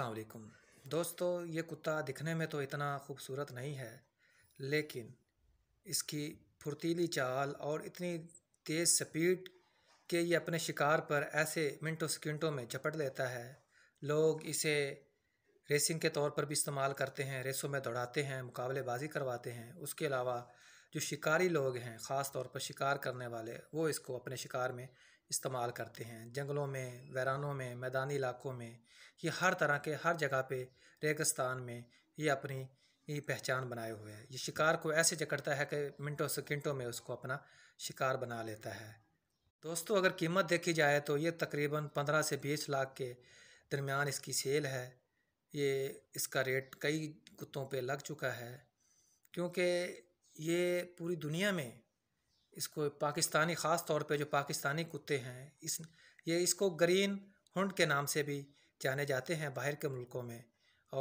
असलकुम दोस्तों ये कुत्ता दिखने में तो इतना खूबसूरत नहीं है लेकिन इसकी फुर्तीली चाल और इतनी तेज़ स्पीड के ये अपने शिकार पर ऐसे मिनटों सेकेंडों में झपट लेता है लोग इसे रेसिंग के तौर पर भी इस्तेमाल करते हैं रेसों में दौड़ाते हैं मुकाबलेबाजी करवाते हैं उसके अलावा जो शिकारी लोग हैं ख़ास तौर पर शिकार करने वाले वो इसको अपने शिकार में इस्तेमाल करते हैं जंगलों में वैरानों में मैदानी इलाकों में ये हर तरह के हर जगह पे रेगिस्तान में ये अपनी ये पहचान बनाए हुए है ये शिकार को ऐसे जकड़ता है कि मिनटों सेकेंटों में उसको अपना शिकार बना लेता है दोस्तों अगर कीमत देखी जाए तो ये तकरीबन पंद्रह से बीस लाख के दरमियान इसकी सेल है ये इसका रेट कई कुत्तों पे लग चुका है क्योंकि ये पूरी दुनिया में इसको पाकिस्तानी ख़ास तौर पे जो पाकिस्तानी कुत्ते हैं इस ये इसको ग्रीन हुंड के नाम से भी जाने जाते हैं बाहर के मुल्कों में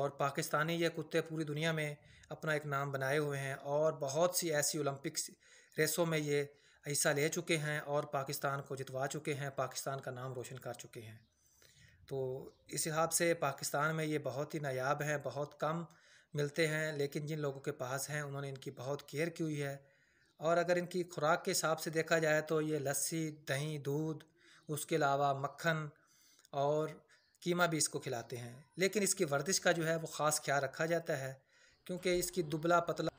और पाकिस्तानी ये कुत्ते पूरी दुनिया में अपना एक नाम बनाए हुए हैं और बहुत सी ऐसी ओलंपिक्स रेसों में ये हिस्सा ले चुके हैं और पाकिस्तान को जितवा चुके हैं पाकिस्तान का नाम रोशन कर चुके हैं तो इस हिसाब से पाकिस्तान में ये बहुत ही नायाब हैं बहुत कम मिलते हैं लेकिन जिन लोगों के पास हैं उन्होंने इनकी बहुत केयर की हुई है और अगर इनकी खुराक के हिसाब से देखा जाए तो ये लस्सी दही दूध उसके अलावा मक्खन और कीमा भी इसको खिलाते हैं लेकिन इसकी वर्दिश का जो है वो ख़ास ख्याल रखा जाता है क्योंकि इसकी दुबला पतला